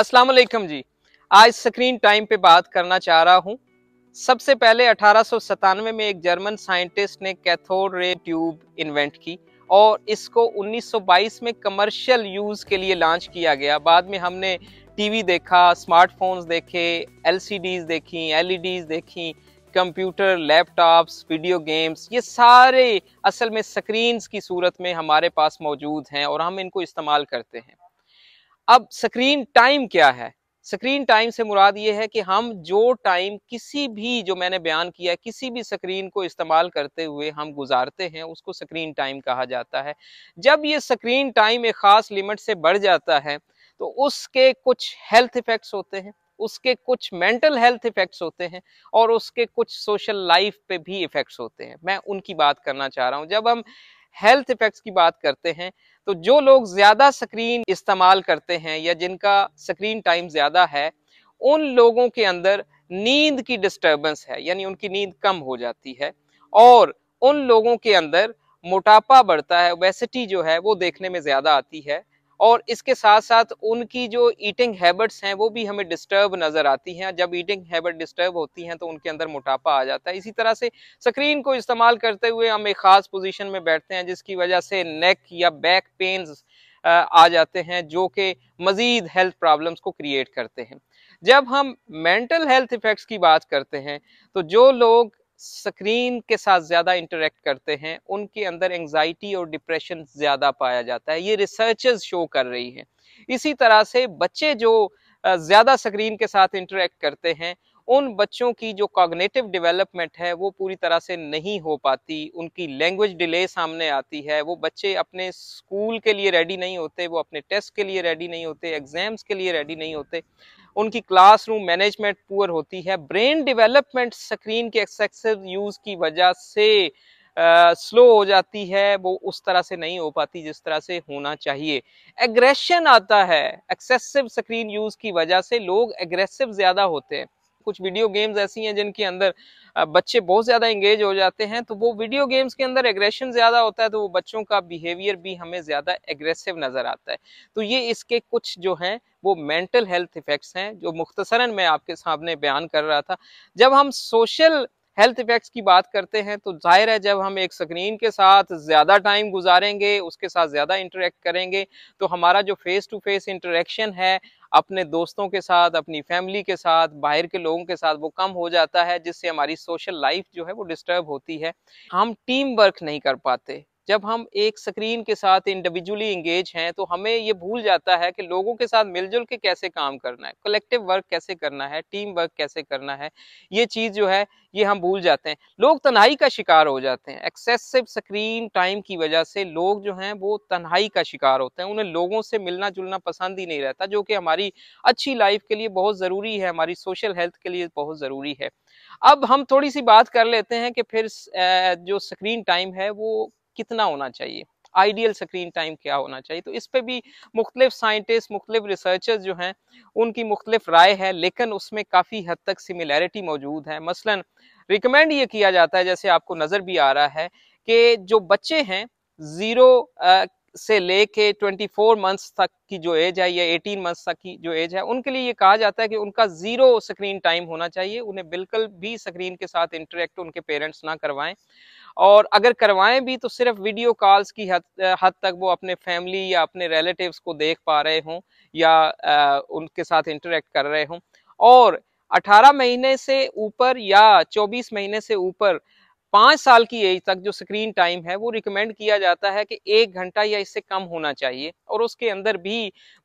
अस्सलाम वालेकुम जी आज स्क्रीन टाइम पे बात करना चाह रहा हूँ सबसे पहले अठारह में एक जर्मन साइंटिस्ट ने कैथोड रे ट्यूब इन्वेंट की और इसको 1922 में कमर्शियल यूज़ के लिए लॉन्च किया गया बाद में हमने टीवी देखा स्मार्टफोन्स देखे एलसीडीज देखी एलईडीज e देखी कंप्यूटर लैपटॉप्स वीडियो गेम्स ये सारे असल में स्क्रीन की सूरत में हमारे पास मौजूद हैं और हम इनको इस्तेमाल करते हैं अब स्क्रीन टाइम क्या है स्क्रीन टाइम से मुराद ये है कि हम जो टाइम किसी भी जो मैंने बयान किया किसी भी स्क्रीन को इस्तेमाल करते हुए हम गुजारते हैं उसको स्क्रीन टाइम कहा जाता है जब ये स्क्रीन टाइम एक ख़ास लिमिट से बढ़ जाता है तो उसके कुछ हेल्थ इफ़ेक्ट्स होते हैं उसके कुछ मेंटल हेल्थ इफ़ेक्ट्स होते हैं और उसके कुछ सोशल लाइफ पे भी इफ़ेक्ट्स होते हैं मैं उनकी बात करना चाह रहा हूँ जब हम हेल्थ इफ़ेक्ट्स की बात करते हैं तो जो लोग ज़्यादा स्क्रीन इस्तेमाल करते हैं या जिनका स्क्रीन टाइम ज़्यादा है उन लोगों के अंदर नींद की डिस्टर्बेंस है यानी उनकी नींद कम हो जाती है और उन लोगों के अंदर मोटापा बढ़ता है ओबेसिटी जो है वो देखने में ज़्यादा आती है और इसके साथ साथ उनकी जो ईटिंग हैबिट्स हैं वो भी हमें डिस्टर्ब नज़र आती हैं जब ईटिंग हैबिट डिस्टर्ब होती हैं तो उनके अंदर मोटापा आ जाता है इसी तरह से स्क्रीन को इस्तेमाल करते हुए हम एक ख़ास पोजीशन में बैठते हैं जिसकी वजह से नेक या बैक पेन्स आ जाते हैं जो कि मज़ीद हेल्थ प्रॉब्लम्स को क्रिएट करते हैं जब हम मेंटल हेल्थ इफ़ेक्ट्स की बात करते हैं तो जो लोग स्क्रीन के साथ ज़्यादा इंटरेक्ट करते हैं उनके अंदर एंगजाइटी और डिप्रेशन ज़्यादा पाया जाता है ये रिसर्च शो कर रही हैं इसी तरह से बच्चे जो ज़्यादा स्क्रीन के साथ इंटरेक्ट करते हैं उन बच्चों की जो कॉग्नेटिव डेवलपमेंट है वो पूरी तरह से नहीं हो पाती उनकी लैंग्वेज डिले सामने आती है वो बच्चे अपने स्कूल के लिए रेडी नहीं होते वो अपने टेस्ट के लिए रेडी नहीं होते एग्जाम्स के लिए रेडी नहीं होते उनकी क्लासरूम मैनेजमेंट पुअर होती है ब्रेन डेवलपमेंट स्क्रीन के एक्सेसिव यूज़ की वजह से स्लो हो जाती है वो उस तरह से नहीं हो पाती जिस तरह से होना चाहिए एग्रेशन आता है एक्सेसिव स्क्रीन यूज़ की वजह से लोग एग्रेसिव ज़्यादा होते हैं कुछ वीडियो गेम्स ऐसी हैं जिनके अंदर बच्चे बहुत ज़्यादा इंगेज हो जाते हैं तो वो वीडियो गेम्स के अंदर एग्रेशन ज़्यादा होता है तो वो बच्चों का बिहेवियर भी हमें ज़्यादा एग्रेसिव नज़र आता है तो ये इसके कुछ जो हैं वो मेंटल हेल्थ इफ़ेक्ट्स हैं जो मुख्तसरा मैं आपके सामने बयान कर रहा था जब हम सोशल हेल्थ इफेक्ट्स की बात करते हैं तो जाहिर है जब हम एक स्क्रीन के साथ ज़्यादा टाइम गुजारेंगे उसके साथ ज़्यादा इंटरेक्ट करेंगे तो हमारा जो फेस टू फेस इंटरेक्शन है अपने दोस्तों के साथ अपनी फैमिली के साथ बाहर के लोगों के साथ वो कम हो जाता है जिससे हमारी सोशल लाइफ जो है वो डिस्टर्ब होती है हम टीम वर्क नहीं कर पाते जब हम एक स्क्रीन के साथ इंडिविजुअली इंगेज हैं तो हमें ये भूल जाता है कि लोगों के साथ मिलजुल के कैसे काम करना है कलेक्टिव वर्क कैसे करना है टीम वर्क कैसे करना है ये चीज़ जो है ये हम भूल जाते हैं लोग तन्हाई का शिकार हो जाते हैं एक्सेसिव स्क्रीन टाइम की वजह से लोग जो हैं वो तन्हाई का शिकार होते हैं उन्हें लोगों से मिलना जुलना पसंद ही नहीं रहता जो कि हमारी अच्छी लाइफ के लिए बहुत ज़रूरी है हमारी सोशल हेल्थ के लिए बहुत ज़रूरी है अब हम थोड़ी सी बात कर लेते हैं कि फिर जो स्क्रीन टाइम है वो कितना होना चाहिए आइडियल स्क्रीन टाइम क्या होना चाहिए तो इस पर भी मुख्तलिफ साइंटिस्ट मुख्तलिफ रिसर्चर्स जो हैं उनकी मुख्तलिफ राय है लेकिन उसमें काफ़ी हद तक सिमिलैरिटी मौजूद है मसलन रिकमेंड ये किया जाता है जैसे आपको नज़र भी आ रहा है कि जो बच्चे हैं ज़ीरो से लेके 24 मंथ्स तक की जो एज है या 18 मंथ्स तक की जो एज है उनके लिए ये कहा जाता है कि उनका जीरो स्क्रीन टाइम होना चाहिए उन्हें बिल्कुल भी स्क्रीन के साथ इंटरेक्ट उनके पेरेंट्स ना करवाएं और अगर करवाएं भी तो सिर्फ वीडियो कॉल्स की हद हद तक वो अपने फैमिली या अपने रिलेटिव्स को देख पा रहे हों या आ, उनके साथ इंटरेक्ट कर रहे हों और अठारह महीने से ऊपर या चौबीस महीने से ऊपर पाँच साल की एज तक जो स्क्रीन टाइम है वो रिकमेंड किया जाता है कि एक घंटा या इससे कम होना चाहिए और उसके अंदर भी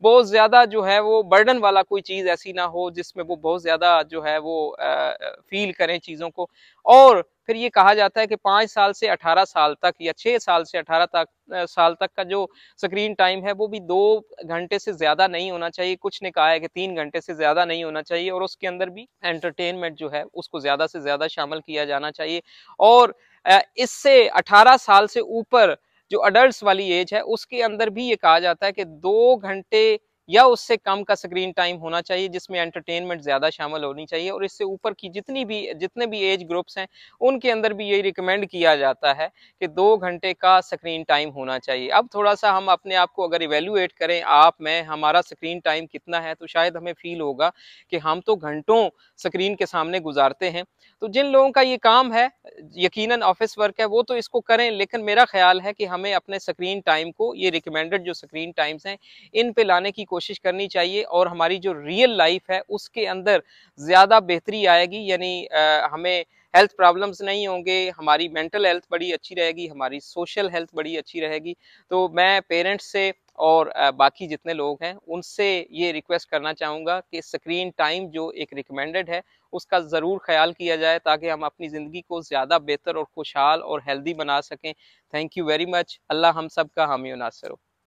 बहुत ज़्यादा जो है वो बर्डन वाला कोई चीज़ ऐसी ना हो जिसमें वो बहुत ज़्यादा जो है वो आ, फील करें चीज़ों को और फिर ये कहा जाता है कि पाँच साल से अठारह साल तक या छः साल से अठारह तक साल तक का जो स्क्रीन टाइम है वो भी दो घंटे से ज़्यादा नहीं होना चाहिए कुछ ने कहा है कि तीन घंटे से ज़्यादा नहीं होना चाहिए और उसके अंदर भी एंटरटेनमेंट जो है उसको ज़्यादा से ज़्यादा शामिल किया जाना चाहिए और इससे अठारह साल से ऊपर जो अडल्ट वाली एज है उसके अंदर भी ये कहा जाता है कि दो घंटे या उससे कम का स्क्रीन टाइम होना चाहिए जिसमें एंटरटेनमेंट ज़्यादा शामिल होनी चाहिए और इससे ऊपर की जितनी भी जितने भी एज ग्रुप्स हैं उनके अंदर भी यही रिकमेंड किया जाता है कि दो घंटे का स्क्रीन टाइम होना चाहिए अब थोड़ा सा हम अपने आप को अगर इवेल्यूएट करें आप मैं हमारा स्क्रीन टाइम कितना है तो शायद हमें फील होगा कि हम तो घंटों स्क्रीन के सामने गुजारते हैं तो जिन लोगों का ये काम है यकीन ऑफिस वर्क है वो तो इसको करें लेकिन मेरा ख्याल है कि हमें अपने स्क्रीन टाइम को ये रिकमेंडेड जो स्क्रीन टाइम्स हैं इन पे लाने की कोई कोशिश करनी चाहिए और हमारी जो रियल लाइफ है उसके अंदर ज़्यादा बेहतरी आएगी यानी हमें हेल्थ प्रॉब्लम्स नहीं होंगे हमारी मेंटल हेल्थ बड़ी अच्छी रहेगी हमारी सोशल हेल्थ बड़ी अच्छी रहेगी तो मैं पेरेंट्स से और बाकी जितने लोग हैं उनसे ये रिक्वेस्ट करना चाहूँगा कि स्क्रीन टाइम जो एक रिकमेंडेड है उसका ज़रूर ख्याल किया जाए ताकि हम अपनी ज़िंदगी को ज़्यादा बेहतर और खुशहाल और हेल्दी बना सकें thank you very much Allah हम सब का हामी नासर हो